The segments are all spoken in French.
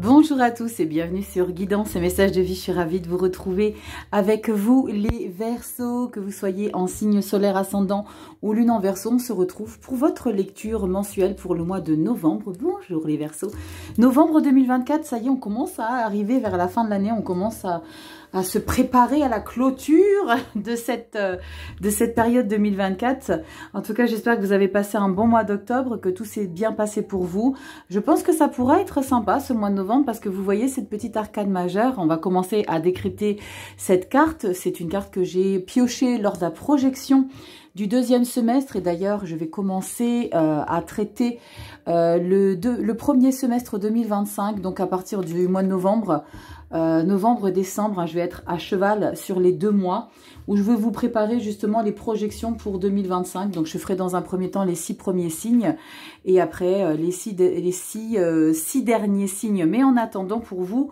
Bonjour à tous et bienvenue sur Guidance et Messages de Vie. Je suis ravie de vous retrouver avec vous les Verseaux, que vous soyez en signe solaire ascendant ou lune en Verseau. On se retrouve pour votre lecture mensuelle pour le mois de novembre. Bonjour les Verseaux. Novembre 2024, ça y est, on commence à arriver vers la fin de l'année, on commence à, à se préparer à la clôture de cette, euh, de cette période 2024. En tout cas, j'espère que vous avez passé un bon mois d'octobre, que tout s'est bien passé pour vous. Je pense que ça pourra être sympa ce mois de novembre parce que vous voyez cette petite arcade majeure. On va commencer à décrypter cette carte. C'est une carte que j'ai piochée lors de la projection du deuxième semestre. Et d'ailleurs, je vais commencer euh, à traiter euh, le, deux, le premier semestre 2025, donc à partir du mois de novembre. Euh, novembre, décembre, hein, je vais être à cheval sur les deux mois où je vais vous préparer justement les projections pour 2025. Donc je ferai dans un premier temps les six premiers signes et après euh, les, euh, six, derniers signes. Mais en attendant pour vous,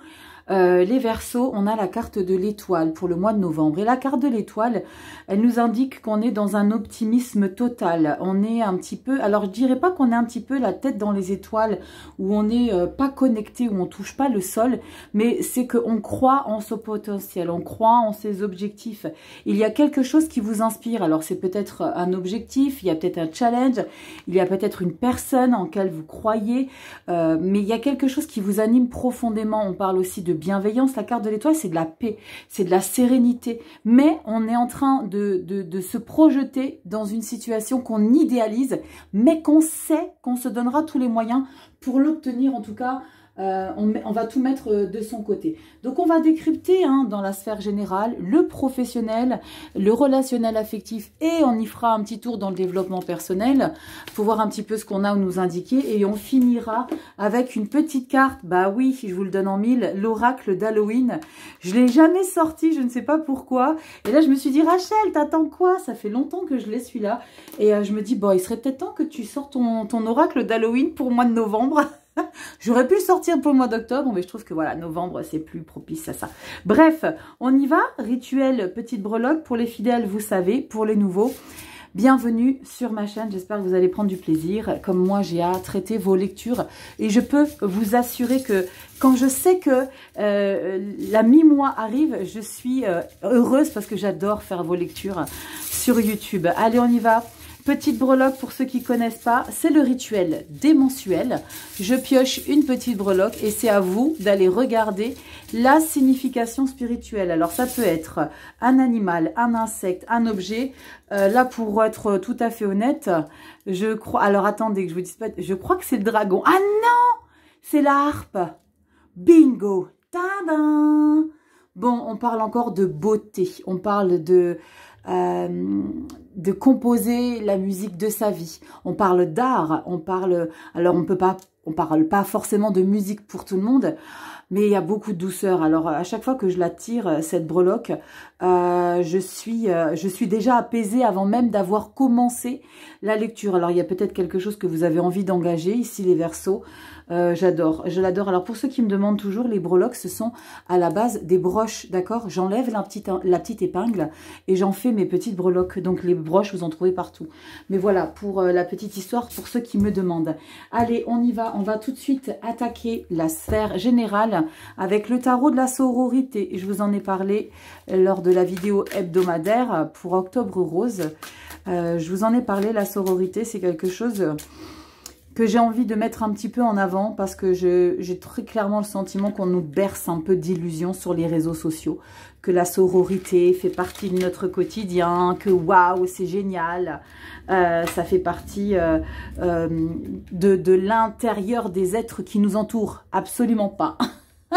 euh, les versos, on a la carte de l'étoile pour le mois de novembre. Et la carte de l'étoile, elle nous indique qu'on est dans un optimisme total. On est un petit peu... Alors, je dirais pas qu'on est un petit peu la tête dans les étoiles, où on n'est euh, pas connecté, où on touche pas le sol, mais c'est qu'on croit en son potentiel, on croit en ses objectifs. Il y a quelque chose qui vous inspire. Alors, c'est peut-être un objectif, il y a peut-être un challenge, il y a peut-être une personne en laquelle vous croyez, euh, mais il y a quelque chose qui vous anime profondément. On parle aussi de bienveillance, la carte de l'étoile, c'est de la paix, c'est de la sérénité. Mais on est en train de, de, se projeter dans une situation qu'on idéalise, mais qu'on sait qu'on se donnera tous les moyens pour l'obtenir, en tout cas euh, on, va tout mettre euh, de son côté. Donc on va décrypter hein, dans la sphère générale le professionnel, le relationnel affectif et on y fera un petit tour dans le développement personnel pour voir un petit peu ce qu'on a ou nous indiquer et on finira avec une petite carte, bah oui, si je vous le donne en mille, l'oracle d'Halloween. Je l'ai jamais sorti, je ne sais pas pourquoi. Et là je me suis dit Rachel, t'attends quoi Ça fait longtemps que je l'ai celui-là. Et euh, je me dis, bon, il serait peut-être temps que tu sors ton, ton oracle d'Halloween pour le mois de novembre. J'aurais pu le sortir pour le mois d'octobre, mais je trouve que voilà, novembre, c'est plus propice à ça. Bref, on y va. Rituel petite breloque pour les fidèles, vous savez, pour les nouveaux. Bienvenue sur ma chaîne, j'espère que vous allez prendre du plaisir, comme moi j'ai à traiter vos lectures. Et je peux vous assurer que quand je sais que euh, la mi-mois arrive, je suis euh, heureuse parce que j'adore faire vos lectures sur YouTube. Allez, on y va Petite breloque, pour ceux qui ne connaissent pas, c'est le rituel mensuels. Je pioche une petite breloque et c'est à vous d'aller regarder la signification spirituelle. Alors, ça peut être un animal, un insecte, un objet. Euh, là, pour être tout à fait honnête, je crois... Alors, attendez que je vous dise pas... Je crois que c'est le dragon. Ah non C'est la harpe Bingo Tadam Bon, on parle encore de beauté. On parle de euh, de composer la musique de sa vie. On parle d'art, on parle... Alors, on peut pas... On parle pas forcément de musique pour tout le monde, mais il y a beaucoup de douceur. Alors, à chaque fois que je la tire, euh, cette breloque, euh, je, suis, je suis déjà apaisée avant même d'avoir commencé la lecture. Alors, il y a peut-être quelque chose que vous avez envie d'engager ici, les versos. Euh, j'adore, je l'adore. Alors pour ceux qui me demandent toujours, les breloques, ce sont à la base des broches, d'accord J'enlève la petite, la petite épingle et j'en fais mes petites breloques. Donc les broches, vous en trouvez partout. Mais voilà, pour euh, la petite histoire, pour ceux qui me demandent. Allez, on y va, on va tout de suite attaquer la sphère générale avec le tarot de la sororité. Je vous en ai parlé lors de la vidéo hebdomadaire pour Octobre Rose. Euh, je vous en ai parlé, la sororité, c'est quelque chose que j'ai envie de mettre un petit peu en avant parce que j'ai très clairement le sentiment qu'on nous berce un peu d'illusions sur les réseaux sociaux, que la sororité fait partie de notre quotidien, que waouh, c'est génial, euh, ça fait partie euh, euh, de, l'intérieur des êtres qui nous entourent. Absolument pas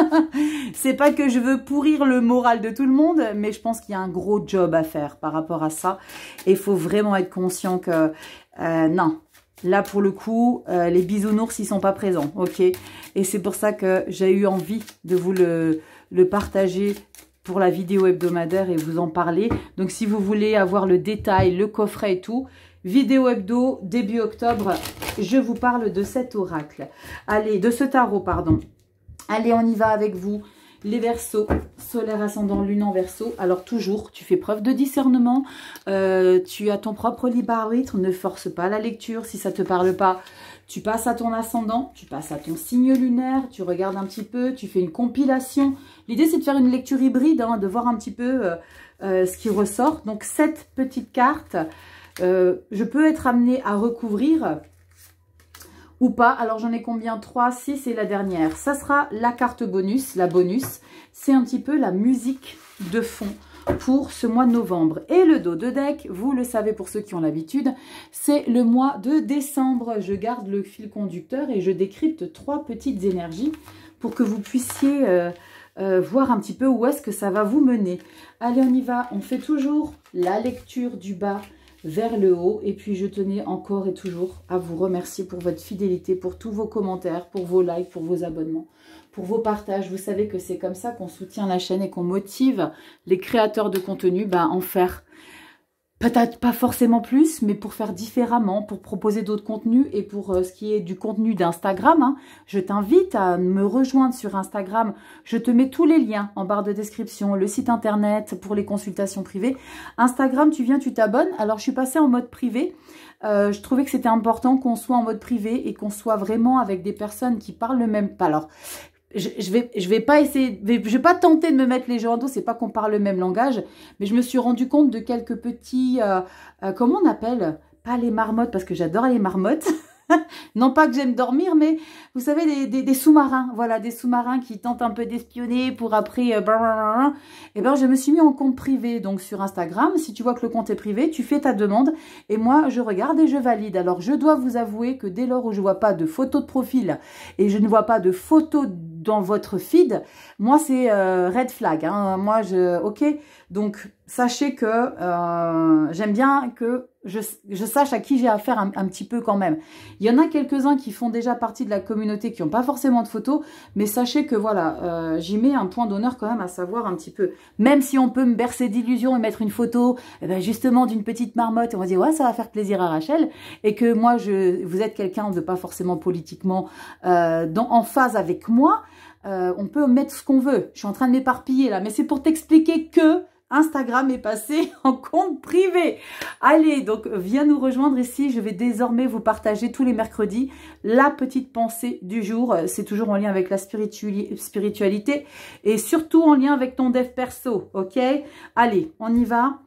c'est pas que je veux pourrir le moral de tout le monde, mais je pense qu'il y a un gros job à faire par rapport à ça. Et il faut vraiment être conscient que non, Là, pour le coup, euh, les bisounours, ils sont pas présents, ok Et c'est pour ça que j'ai eu envie de vous le, le partager pour la vidéo hebdomadaire et vous en parler. Donc, si vous voulez avoir le détail, le coffret et tout, vidéo hebdo, début octobre, je vous parle de cet oracle. Allez, de ce tarot, pardon. Allez, on y va avec vous les versos, solaire ascendant, lune en verso. Alors toujours, tu fais preuve de discernement, euh, tu as ton propre libre arbitre, ne force pas la lecture si ça ne te parle pas. Tu passes à ton ascendant, tu passes à ton signe lunaire, tu regardes un petit peu, tu fais une compilation. L'idée, c'est de faire une lecture hybride, hein, de voir un petit peu euh, euh, ce qui ressort. Donc, cette petite carte, je peux être amenée à recouvrir ou pas. Alors j'en ai combien 3, 6 et la dernière. Ça sera la carte bonus, la bonus. C'est un petit peu la musique de fond pour ce mois de novembre. Et le dos de deck, vous le savez pour ceux qui ont l'habitude, c'est le mois de décembre. Je garde le fil conducteur et je décrypte trois petites énergies pour que vous puissiez euh, euh, voir un petit peu où est-ce que ça va vous mener. Allez, on y va. On fait toujours la lecture du bas vers le haut. Et puis je tenais encore et toujours à vous remercier pour votre fidélité, pour tous vos commentaires, pour vos likes, pour vos abonnements, pour vos partages. Vous savez que c'est comme ça qu'on soutient la chaîne et qu'on motive les créateurs de contenu bah, à en faire. Peut-être pas forcément plus, mais pour faire différemment, pour proposer d'autres contenus et pour euh, ce qui est du contenu d'Instagram, hein, je t'invite à me rejoindre sur Instagram. Je te mets tous les liens en barre de description, le site internet pour les consultations privées. Instagram, tu viens, tu t'abonnes. Alors, je suis passée en mode privé. Euh, je trouvais que c'était important qu'on soit en mode privé et qu'on soit vraiment avec des personnes qui parlent le même... Bah, alors, je, je, vais, je vais pas essayer, je vais pas tenter de me mettre les gens en dos, c'est pas qu'on parle le même langage, mais je me suis rendu compte de quelques petits, euh, euh, comment on appelle Pas les marmottes, parce que j'adore les marmottes. non pas que j'aime dormir, mais vous savez, des, sous-marins, voilà, des sous-marins qui tentent un peu d'espionner pour après... Euh, et bien, eh je me suis mis en compte privé, donc sur Instagram. Si tu vois que le compte est privé, tu fais ta demande et moi, je regarde et je valide. Alors, je dois vous avouer que dès lors où je vois pas de photos de profil et je ne vois pas de photos de dans votre feed, moi c'est euh, red flag. Hein. Moi je, ok, donc sachez que euh, j'aime bien que je, sache à qui j'ai affaire un, petit peu quand même. Il y en a quelques-uns qui font déjà partie de la communauté, qui n'ont pas forcément de photos, mais sachez que voilà, euh, j'y mets un point d'honneur quand même à savoir un petit peu. Même si on peut me bercer d'illusions et mettre une photo eh ben justement d'une petite marmotte, et on va dire ouais ça va faire plaisir à Rachel, et que moi je, vous êtes quelqu'un de pas forcément politiquement en phase avec moi, euh, on peut mettre ce qu'on veut. Je suis en train de m'éparpiller là, mais c'est pour t'expliquer que Instagram est passé en compte privé. Allez, donc viens nous rejoindre ici. Je vais désormais vous partager tous les mercredis la petite pensée du jour. Euh, c'est toujours en lien avec la spiritualité et surtout en lien avec ton dev perso, ok Allez, on y va.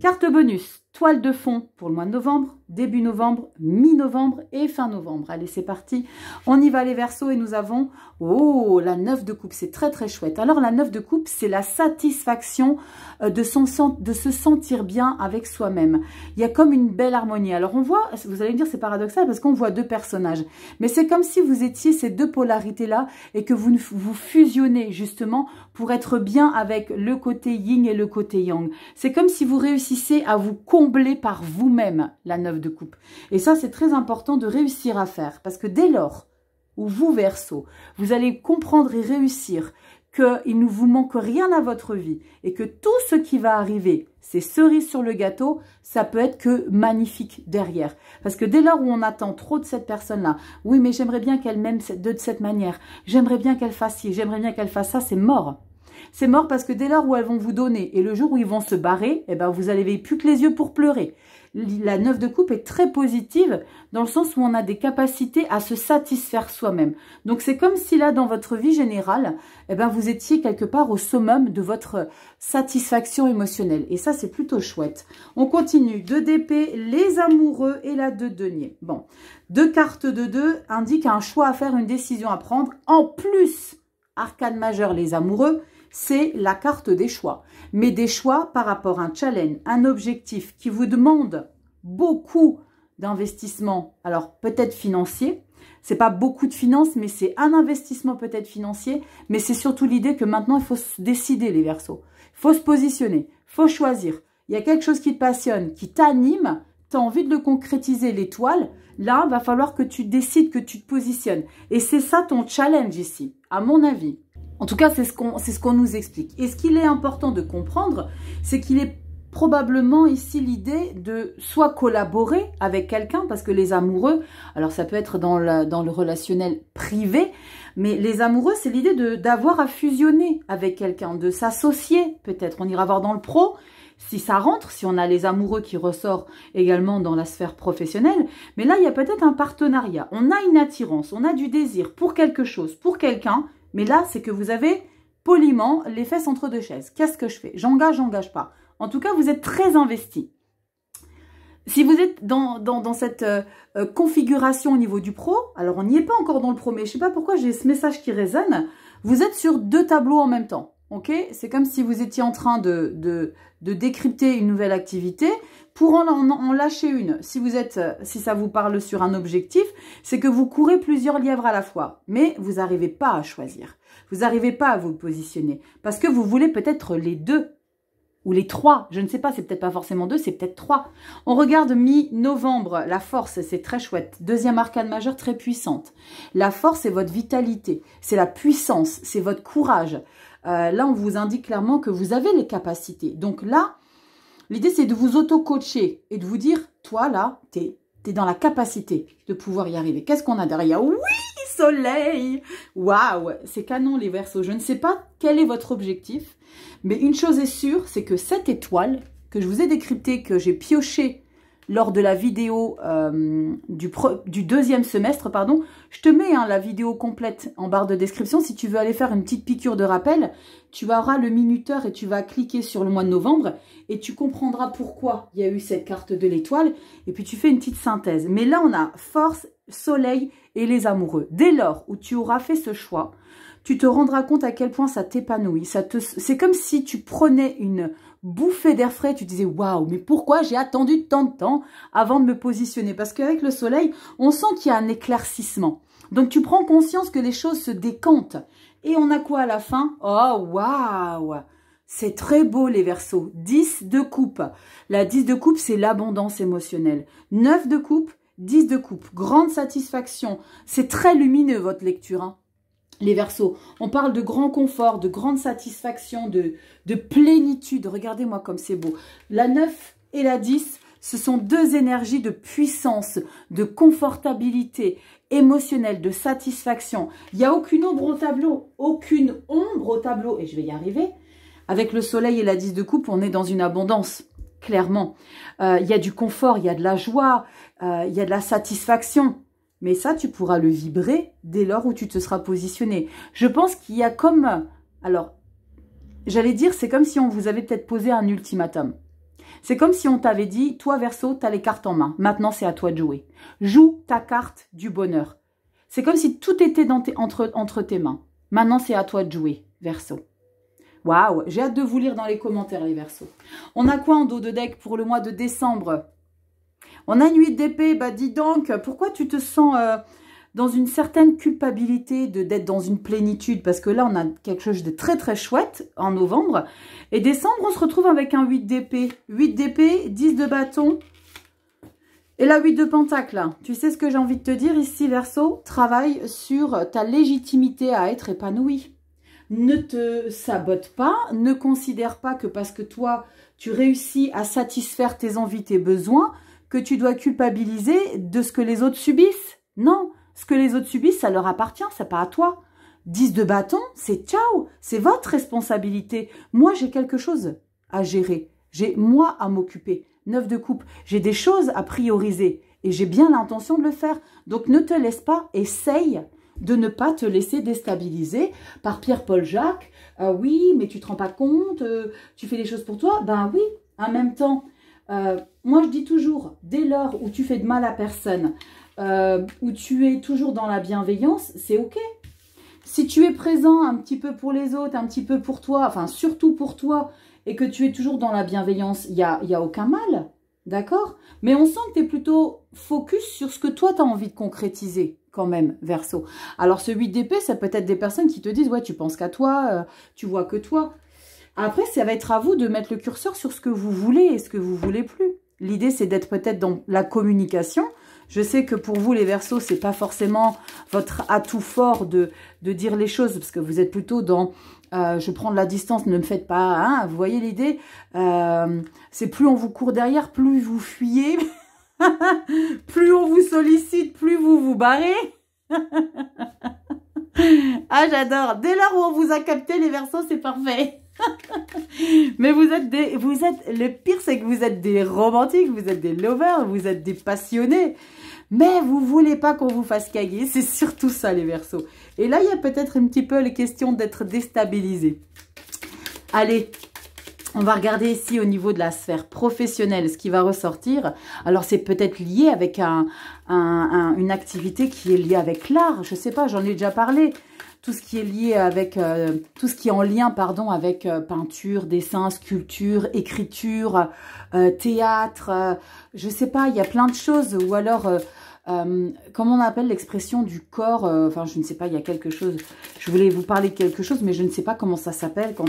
Carte bonus, toile de fond pour le mois de novembre, début novembre, mi-novembre et fin novembre. Allez, c'est parti. On y va les versos et nous avons, oh, la 9 de coupe. C'est très, très chouette. Alors, la 9 de coupe, c'est la satisfaction euh, de, son, de se sentir bien avec soi-même. Il y a comme une belle harmonie. Alors, on voit, vous allez me dire, c'est paradoxal parce qu'on voit deux personnages. Mais c'est comme si vous étiez ces deux polarités-là et que vous vous fusionnez justement pour être bien avec le côté yin et le côté yang. C'est comme si vous réussissez à vous comprendre combler par vous-même la neuf de coupe. Et ça, c'est très important de réussir à faire. Parce que dès lors où vous, verso, vous allez comprendre et réussir qu'il ne vous manque rien à votre vie et que tout ce qui va arriver, c'est cerise sur le gâteau, ça peut être que magnifique derrière. Parce que dès lors où on attend trop de cette personne-là, oui mais j'aimerais bien qu'elle m'aime de cette manière, j'aimerais bien qu'elle fasse ci, j'aimerais bien qu'elle fasse ça, c'est mort. C'est mort parce que dès lors où elles vont vous donner et le jour où ils vont se barrer, eh ben, vous n'avez plus que les yeux pour pleurer. La neuf de coupe est très positive dans le sens où on a des capacités à se satisfaire soi-même. Donc c'est comme si là, dans votre vie générale, eh ben, vous étiez quelque part au summum de votre satisfaction émotionnelle. Et ça, c'est plutôt chouette. On continue. Deux d'épée, les amoureux et la deux de denier. Bon, deux cartes de deux indiquent un choix à faire, une décision à prendre. En plus, arcane majeur, les amoureux, c'est la carte des choix. Mais des choix par rapport à un challenge, un objectif qui vous demande beaucoup d'investissement, alors peut-être financier, c'est pas beaucoup de finances, mais c'est un investissement peut-être financier, mais c'est surtout l'idée que maintenant il faut se décider les versos. Il faut se positionner, faut choisir. Il y a quelque chose qui te passionne, qui t'anime, tu as envie de le concrétiser l'étoile, là, il va falloir que tu décides, que tu te positionnes. Et c'est ça ton challenge ici, à mon avis. En tout cas, c'est ce qu'on ce nous explique. Et ce qu'il est important de comprendre, c'est qu'il est probablement ici l'idée de soit collaborer avec quelqu'un, parce que les amoureux, alors ça peut être dans, la, dans le relationnel privé, mais les amoureux, c'est l'idée d'avoir à fusionner avec quelqu'un, de s'associer peut-être. On ira voir dans le pro si ça rentre, si on a les amoureux qui ressortent également dans la sphère professionnelle. Mais là, il y a peut-être un partenariat. On a une attirance, on a du désir pour quelque chose, pour quelqu'un, mais là, c'est que vous avez poliment les fesses entre deux chaises. Qu'est-ce que je fais J'engage, j'engage pas. En tout cas, vous êtes très investi. Si vous êtes dans, dans, cette euh, euh, configuration au niveau du pro, alors on n'y est pas encore dans le pro, mais je ne sais pas pourquoi j'ai ce message qui résonne, vous êtes sur deux tableaux en même temps. Ok C'est comme si vous étiez en train de, de, de décrypter une nouvelle activité pour en, en, lâcher une. Si vous êtes, si ça vous parle sur un objectif, c'est que vous courez plusieurs lièvres à la fois, mais vous n'arrivez pas à choisir. Vous n'arrivez pas à vous positionner parce que vous voulez peut-être les deux ou les trois. Je ne sais pas, c'est peut-être pas forcément deux, c'est peut-être trois. On regarde mi-novembre, la force, c'est très chouette. Deuxième arcane majeure, très puissante. La force, c'est votre vitalité, c'est la puissance, c'est votre courage. Euh, là, on vous indique clairement que vous avez les capacités. Donc là, l'idée, c'est de vous auto-coacher et de vous dire, toi, là, tu es, dans la capacité de pouvoir y arriver. Qu'est-ce qu'on a derrière Oui, soleil Waouh C'est canon, les versos. Je ne sais pas quel est votre objectif, mais une chose est sûre, c'est que cette étoile que je vous ai décryptée, que j'ai piochée lors de la vidéo euh, du, deuxième semestre. pardon. Je te mets hein, la vidéo complète en barre de description. Si tu veux aller faire une petite piqûre de rappel, tu auras le minuteur et tu vas cliquer sur le mois de novembre et tu comprendras pourquoi il y a eu cette carte de l'étoile. Et puis tu fais une petite synthèse. Mais là, on a force, soleil et les amoureux. Dès lors où tu auras fait ce choix, tu te rendras compte à quel point ça t'épanouit. Ça te... C'est comme si tu prenais une bouffé d'air frais, tu disais waouh, mais pourquoi j'ai attendu tant de temps avant de me positionner Parce qu'avec le soleil, on sent qu'il y a un éclaircissement. Donc tu prends conscience que les choses se décantent. Et on a quoi à la fin Oh waouh c'est très beau les versos. 10 de coupe. La 10 de coupe, c'est l'abondance émotionnelle. 9 de coupe, 10 de coupe. Grande satisfaction. C'est très lumineux votre lecture. Hein les versos. On parle de grand confort, de grande satisfaction, de, de plénitude. Regardez-moi comme c'est beau. La 9 et la 10, ce sont deux énergies de puissance, de confortabilité émotionnelle, de satisfaction. Il n'y a aucune ombre au tableau, aucune ombre au tableau, et je vais y arriver. Avec le soleil et la 10 de coupe, on est dans une abondance, clairement. Euh, il y a du confort, il y a de la joie, euh, il y a de la satisfaction. Mais ça, tu pourras le vibrer dès lors où tu te seras positionné. Je pense qu'il y a comme... Alors, j'allais dire, c'est comme si on vous avait peut-être posé un ultimatum. C'est comme si on t'avait dit, toi verso, as les cartes en main. Maintenant, c'est à toi de jouer. Joue ta carte du bonheur. C'est comme si tout était entre, entre tes mains. Maintenant, c'est à toi de jouer, verso. Waouh, j'ai hâte de vous lire dans les commentaires, les versos. On a quoi en dos de deck pour le mois de décembre on a une 8 d'épée, bah dis donc, pourquoi tu te sens euh, dans une certaine culpabilité de d'être dans une plénitude Parce que là, on a quelque chose de très très chouette en novembre. Et décembre, on se retrouve avec un 8 d'épée. 8 d'épée, 10 de bâton. Et la 8 de pentacle, tu sais ce que j'ai envie de te dire ici, Verseau Travaille sur ta légitimité à être épanoui ne te sabote pas, ne considère pas que parce que toi, tu réussis à satisfaire tes envies, tes besoins, que tu dois culpabiliser de ce que les autres subissent. Non, ce que les autres subissent, ça leur appartient, c'est pas à toi. 10 de bâton, c'est ciao, c'est votre responsabilité. Moi, j'ai quelque chose à gérer. J'ai moi à m'occuper. 9 de coupe, j'ai des choses à prioriser et j'ai bien l'intention de le faire. Donc ne te laisse pas, essaye de ne pas te laisser déstabiliser par Pierre-Paul Jacques. Ah oui, mais tu te rends pas compte, euh, tu fais les choses pour toi. Ben oui, en même temps, euh, moi, je dis toujours, dès lors où tu fais de mal à personne, euh, où tu es toujours dans la bienveillance, c'est OK. Si tu es présent un petit peu pour les autres, un petit peu pour toi, enfin surtout pour toi, et que tu es toujours dans la bienveillance, il n'y a, a aucun mal. D'accord Mais on sent que tu es plutôt focus sur ce que toi, tu as envie de concrétiser quand même, verso. Alors, ce 8 d'épée, ça peut être des personnes qui te disent, ouais, tu penses qu'à toi, euh, tu vois que toi. Après, ça va être à vous de mettre le curseur sur ce que vous voulez et ce que vous voulez plus. L'idée, c'est d'être peut-être dans la communication. Je sais que pour vous, les Verseaux, c'est pas forcément votre atout fort de, de dire les choses, parce que vous êtes plutôt dans euh, je prends de la distance, ne me faites pas, hein, vous voyez l'idée euh, C'est plus on vous court derrière, plus vous fuyez, plus on vous sollicite, plus vous vous barrez. ah, j'adore Dès lors où on vous a capté, les versos, c'est parfait Mais vous êtes des, vous êtes, le pire c'est que vous êtes des romantiques, vous êtes des lovers, vous êtes des passionnés. Mais vous voulez pas qu'on vous fasse caguer, c'est surtout ça les versos. Et là, il y a peut-être un petit peu la question d'être déstabilisé. Allez, on va regarder ici au niveau de la sphère professionnelle ce qui va ressortir. Alors c'est peut-être lié avec un, un, une activité qui est liée avec l'art, je ne sais pas, j'en ai déjà parlé tout ce qui est lié avec euh, tout ce qui est en lien pardon avec euh, peinture, dessin, sculpture, écriture, euh, théâtre, je sais pas, il y a plein de choses ou alors euh, comment on appelle l'expression du corps, euh, enfin je ne sais pas, il y a quelque chose, je voulais vous parler quelque chose, mais je ne sais pas comment ça s'appelle quand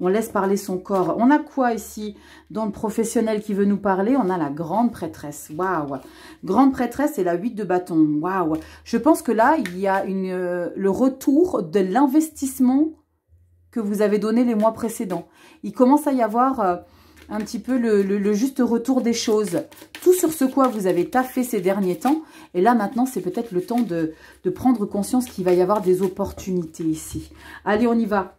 on, laisse parler son corps. On a quoi ici dans le professionnel qui veut nous parler On a la grande prêtresse, waouh Grande prêtresse et la huit de bâton, waouh Je pense que là, il y a euh, le retour de l'investissement que vous avez donné les mois précédents. Il commence à y avoir un petit peu le, juste retour des choses. Tout sur ce quoi vous avez taffé ces derniers temps. Et là, maintenant, c'est peut-être le temps de, prendre conscience qu'il va y avoir des opportunités ici. Allez, on y va.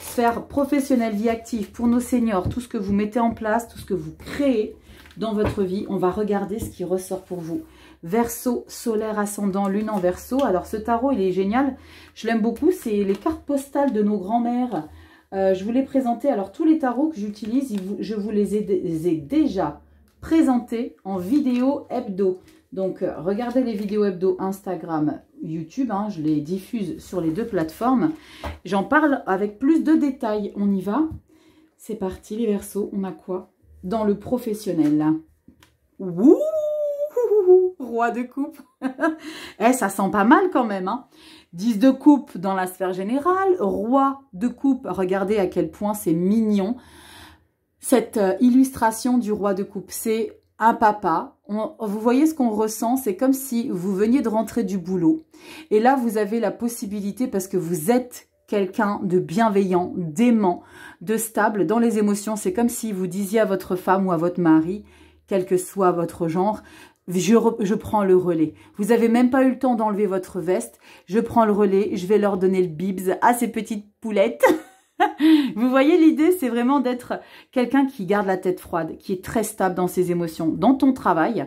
Sphère professionnelle, vie active, pour nos seniors, tout ce que vous mettez en place, tout ce que vous créez dans votre vie, on va regarder ce qui ressort pour vous. Verseau, solaire ascendant, lune en verso. Alors, ce tarot, il est génial. Je l'aime beaucoup. C'est les cartes postales de nos grands-mères. Euh, je voulais présenter Alors, tous les tarots que j'utilise, je vous les ai, déjà présentés en vidéo hebdo. Donc, euh, regardez les vidéos hebdo Instagram, YouTube. Hein, je les diffuse sur les deux plateformes. J'en parle avec plus de détails. On y va C'est parti, les versos. On a quoi Dans le professionnel. Ouh Roi de coupe eh, ça sent pas mal quand même. Hein. 10 de coupe dans la sphère générale, roi de coupe, regardez à quel point c'est mignon. Cette euh, illustration du roi de coupe, c'est un papa. vous voyez ce qu'on ressent, c'est comme si vous veniez de rentrer du boulot. Et là, vous avez la possibilité, parce que vous êtes quelqu'un de bienveillant, d'aimant, de stable dans les émotions. C'est comme si vous disiez à votre femme ou à votre mari, quel que soit votre genre, je, prends le relais. Vous n'avez même pas eu le temps d'enlever votre veste. Je prends le relais, je vais leur donner le bibs à ces petites poulettes. Vous voyez l'idée, c'est vraiment d'être quelqu'un qui garde la tête froide, qui est très stable dans ses émotions. Dans ton travail,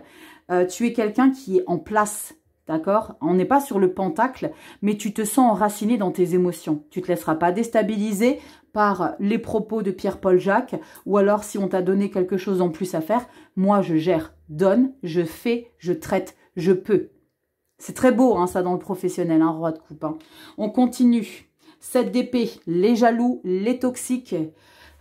euh, tu es quelqu'un qui est en place, d'accord On n'est pas sur le pentacle, mais tu te sens enraciné dans tes émotions. Tu te laisseras pas déstabiliser par les propos de Pierre-Paul Jacques, ou alors si on t'a donné quelque chose en plus à faire, moi je gère, donne, je fais, je traite, je peux. C'est très beau, hein, ça, dans le professionnel, un hein, roi de coupe. Hein. On continue. 7 d'épée, les jaloux, les toxiques.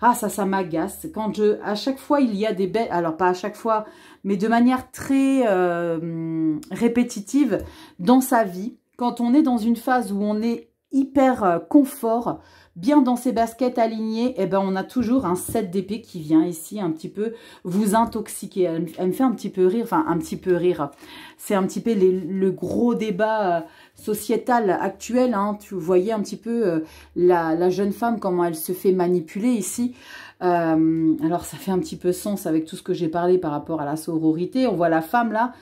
Ah, ça, ça m'agace. Quand je, à chaque fois, il y a des bêtes. alors pas à chaque fois, mais de manière très euh, répétitive dans sa vie, quand on est dans une phase où on est hyper euh, confort, bien dans ses baskets alignées, et eh ben on a toujours un set d'épée qui vient ici un petit peu vous intoxiquer. Elle, me fait un petit peu rire, enfin un petit peu rire. C'est un petit peu le gros débat euh, sociétal actuel. Hein. Tu voyais un petit peu euh, la, la, jeune femme, comment elle se fait manipuler ici. alors ça fait un petit peu sens avec tout ce que j'ai parlé par rapport à la sororité. On voit la femme là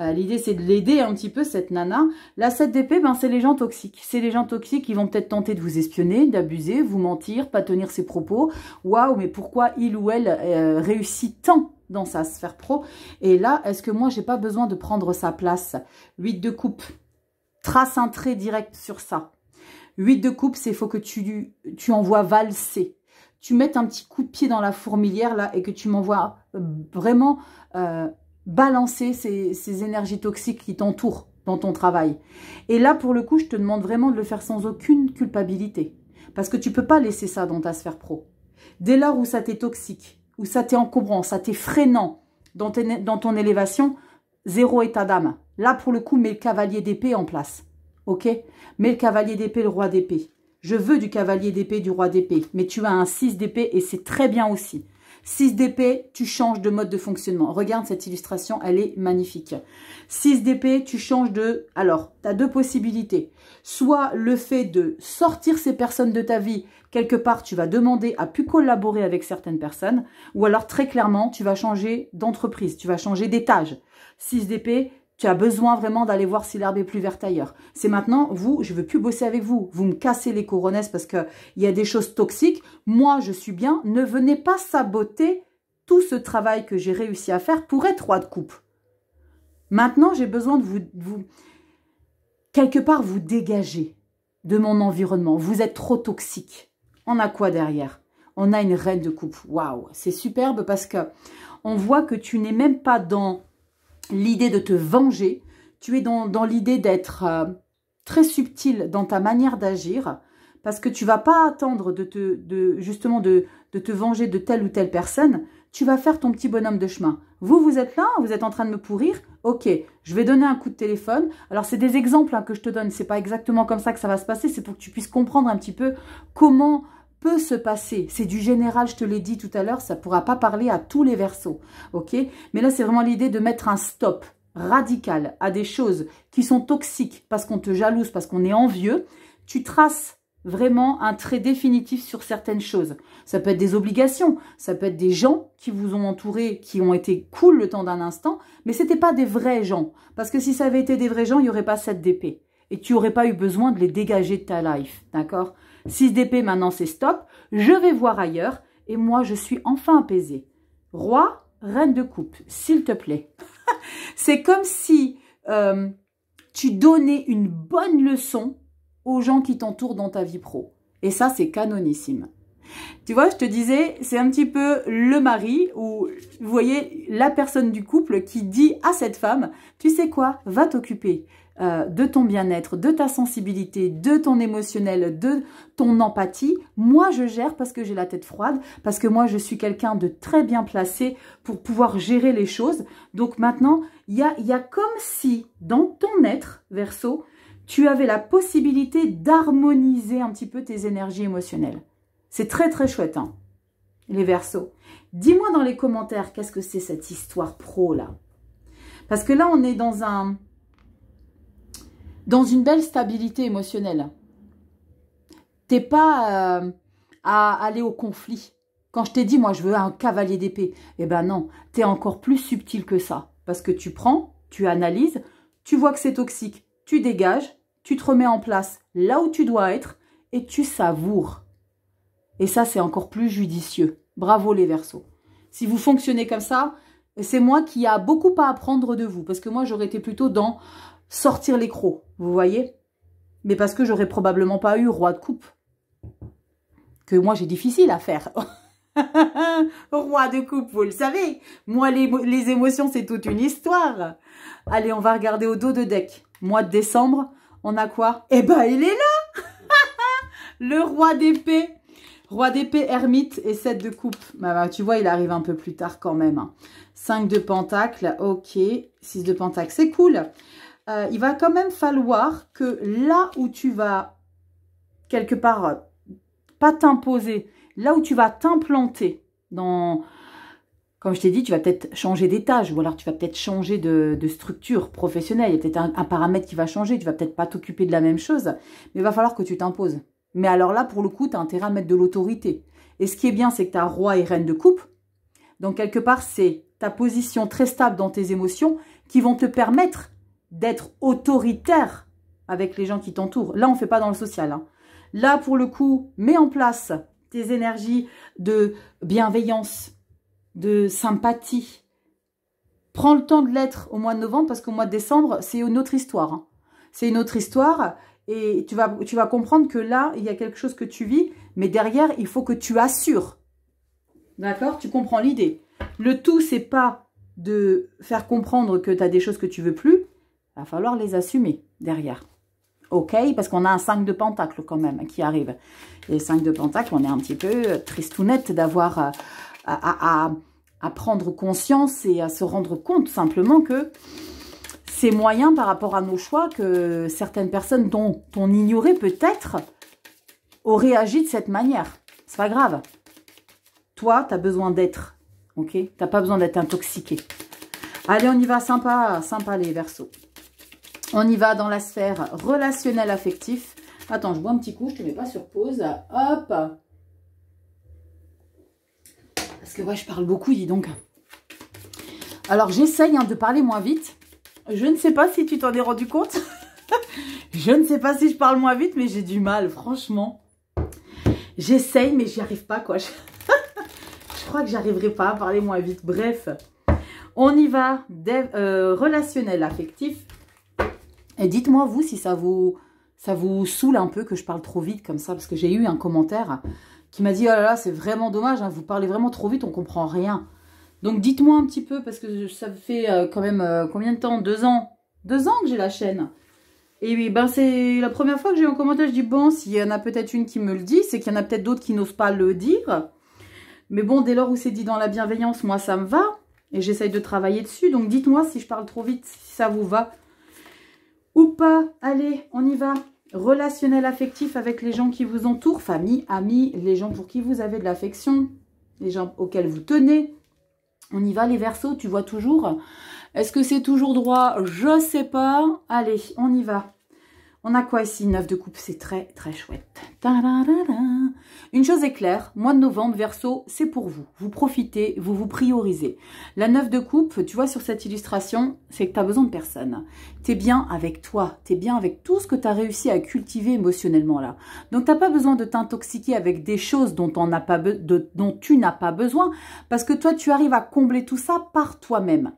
euh, l'idée, c'est de l'aider un petit peu, cette nana. La 7 d'épée, ben, c'est les gens toxiques. C'est les gens toxiques qui vont peut-être tenter de vous espionner, d'abuser, vous mentir, pas tenir ses propos. Waouh, mais pourquoi il ou elle euh, réussit tant dans sa sphère pro Et là, est-ce que moi, j'ai pas besoin de prendre sa place 8 de coupe. Trace un trait direct sur ça. 8 de coupe, c'est faut que tu, tu envoies valser tu mettes un petit coup de pied dans la fourmilière là et que tu m'envoies vraiment euh, balancer ces, énergies toxiques qui t'entourent dans ton travail. Et là, pour le coup, je te demande vraiment de le faire sans aucune culpabilité. Parce que tu ne peux pas laisser ça dans ta sphère pro. Dès lors où ça t'est toxique, où ça t'est encombrant, ça t'est freinant dans, ton élévation, zéro état d'âme. Là, pour le coup, mets le cavalier d'épée en place. Ok Mets le cavalier d'épée, le roi d'épée. Je veux du cavalier d'épée, du roi d'épée. Mais tu as un 6 d'épée et c'est très bien aussi. 6 DP, tu changes de mode de fonctionnement. Regarde cette illustration, elle est magnifique. 6 DP, tu changes de... Alors, tu as deux possibilités. Soit le fait de sortir ces personnes de ta vie, quelque part, tu vas demander à plus collaborer avec certaines personnes, ou alors très clairement, tu vas changer d'entreprise, tu vas changer d'étage. 6 d'épée, tu as besoin vraiment d'aller voir si l'herbe est plus verte ailleurs. C'est maintenant, vous, je veux plus bosser avec vous. Vous me cassez les couronnes parce qu'il y a des choses toxiques. Moi, je suis bien. Ne venez pas saboter tout ce travail que j'ai réussi à faire pour être roi de coupe. Maintenant, j'ai besoin de vous, quelque part, vous dégager de mon environnement. Vous êtes trop toxique. On a quoi derrière On a une reine de coupe. Waouh, c'est superbe parce que on voit que tu n'es même pas dans l'idée de te venger, tu es dans, dans l'idée d'être euh, très subtil dans ta manière d'agir, parce que tu vas pas attendre de te, de, justement de, te venger de telle ou telle personne, tu vas faire ton petit bonhomme de chemin. Vous, vous êtes là, vous êtes en train de me pourrir, ok, je vais donner un coup de téléphone. Alors, c'est des exemples hein, que je te donne, ce n'est pas exactement comme ça que ça va se passer, c'est pour que tu puisses comprendre un petit peu comment peut se passer. C'est du général, je te l'ai dit tout à l'heure, ça ne pourra pas parler à tous les versos. ok Mais là, c'est vraiment l'idée de mettre un stop radical à des choses qui sont toxiques parce qu'on te jalouse, parce qu'on est envieux. Tu traces vraiment un trait définitif sur certaines choses. Ça peut être des obligations, ça peut être des gens qui vous ont entouré, qui ont été cool le temps d'un instant, mais ce n'étaient pas des vrais gens. Parce que si ça avait été des vrais gens, il n'y aurait pas cette d'épée. Et tu n'aurais pas eu besoin de les dégager de ta life, d'accord 6 d'épée, maintenant c'est stop. Je vais voir ailleurs et moi je suis enfin apaisée. Roi, reine de coupe, s'il te plaît. c'est comme si euh, tu donnais une bonne leçon aux gens qui t'entourent dans ta vie pro. Et ça, c'est canonissime. Tu vois, je te disais, c'est un petit peu le mari ou, vous voyez, la personne du couple qui dit à cette femme, tu sais quoi, va t'occuper, euh, de ton bien-être, de ta sensibilité, de ton émotionnel, de ton empathie. Moi, je gère parce que j'ai la tête froide, parce que moi, je suis quelqu'un de très bien placé pour pouvoir gérer les choses. Donc maintenant, il y a, comme si dans ton être, verso, tu avais la possibilité d'harmoniser un petit peu tes énergies émotionnelles. C'est très très chouette, hein, les versos. Dis-moi dans les commentaires, qu'est-ce que c'est cette histoire pro là Parce que là, on est dans un, dans une belle stabilité émotionnelle. T'es pas euh, à aller au conflit. Quand je t'ai dit, moi, je veux un cavalier d'épée, eh ben non, t'es encore plus subtil que ça. Parce que tu prends, tu analyses, tu vois que c'est toxique, tu dégages, tu te remets en place là où tu dois être et tu savoures. Et ça, c'est encore plus judicieux. Bravo les versos. Si vous fonctionnez comme ça, c'est moi qui a beaucoup à apprendre de vous. Parce que moi, j'aurais été plutôt dans sortir les crocs, vous voyez Mais parce que j'aurais probablement pas eu roi de coupe. Que moi, j'ai difficile à faire. roi de coupe, vous le savez. Moi, les, émotions, c'est toute une histoire. Allez, on va regarder au dos de deck. Mois de décembre, on a quoi Eh ben, il est là Le roi d'épée. Roi d'épée, ermite et 7 de coupe. Bah, bah, tu vois, il arrive un peu plus tard quand même. 5 hein. de pentacle, ok. 6 de pentacle, c'est cool. Euh, il va quand même falloir que là où tu vas, quelque part, euh, pas t'imposer, là où tu vas t'implanter dans... Comme je t'ai dit, tu vas peut-être changer d'étage ou alors tu vas peut-être changer de, structure professionnelle. Il y a peut-être un, un, paramètre qui va changer. Tu vas peut-être pas t'occuper de la même chose, mais il va falloir que tu t'imposes. Mais alors là, pour le coup, tu as intérêt à mettre de l'autorité. Et ce qui est bien, c'est que tu as roi et reine de coupe. Donc, quelque part, c'est ta position très stable dans tes émotions qui vont te permettre d'être autoritaire avec les gens qui t'entourent. Là, on ne fait pas dans le social. Hein. Là, pour le coup, mets en place tes énergies de bienveillance, de sympathie. Prends le temps de l'être au mois de novembre parce qu'au mois de décembre, c'est une autre histoire. Hein. C'est une autre histoire et tu vas, comprendre que là, il y a quelque chose que tu vis, mais derrière, il faut que tu assures. D'accord Tu comprends l'idée. Le tout, c'est pas de faire comprendre que tu as des choses que tu veux plus, va falloir les assumer derrière. OK Parce qu'on a un 5 de pentacle quand même qui arrive. Et 5 de pentacle, on est un petit peu euh, tristounette d'avoir euh, à, à, à, prendre conscience et à se rendre compte simplement que c'est moyen par rapport à nos choix que certaines personnes dont on ignorait peut-être auraient agi de cette manière. C'est pas grave. Toi, tu as besoin d'être. OK Tu n'as pas besoin d'être intoxiqué. Allez, on y va. Sympa, sympa les versos. On y va dans la sphère relationnelle affectif. Attends, je bois un petit coup, je ne te mets pas sur pause. Hop Parce que moi, je parle beaucoup, dis donc. Alors, j'essaye hein, de parler moins vite. Je ne sais pas si tu t'en es rendu compte. je ne sais pas si je parle moins vite, mais j'ai du mal, franchement. J'essaye, mais j'y arrive pas, quoi. je crois que j'arriverai pas à parler moins vite. Bref, on y va. Euh, relationnel affectif. Et dites-moi, vous, si ça vous, ça vous saoule un peu que je parle trop vite comme ça, parce que j'ai eu un commentaire qui m'a dit « Oh là là, c'est vraiment dommage, hein, vous parlez vraiment trop vite, on comprend rien. » Donc dites-moi un petit peu, parce que ça fait euh, quand même euh, combien de temps Deux ans Deux ans que j'ai la chaîne et oui, ben c'est la première fois que j'ai un commentaire, je dis bon, s'il y en a peut-être une qui me le dit, c'est qu'il y en a peut-être d'autres qui n'osent pas le dire. Mais bon, dès lors où c'est dit dans la bienveillance, moi ça me va. Et j'essaye de travailler dessus. Donc dites-moi si je parle trop vite, si ça vous va ou pas. Allez, on y va. Relationnel affectif avec les gens qui vous entourent, famille, amis, les gens pour qui vous avez de l'affection, les gens auxquels vous tenez. On y va les versos, tu vois toujours. Est-ce que c'est toujours droit Je sais pas. Allez, on y va. On a quoi ici Neuf de coupe, c'est très très chouette. Une chose est claire, mois de novembre, verso, c'est pour vous. Vous profitez, vous vous priorisez. La neuf de coupe, tu vois sur cette illustration, c'est que tu n'as besoin de personne. Tu es bien avec toi, tu es bien avec tout ce que tu as réussi à cultiver émotionnellement là. Donc tu pas besoin de t'intoxiquer avec des choses dont, pas dont tu n'as pas besoin parce que toi, tu arrives à combler tout ça par toi-même.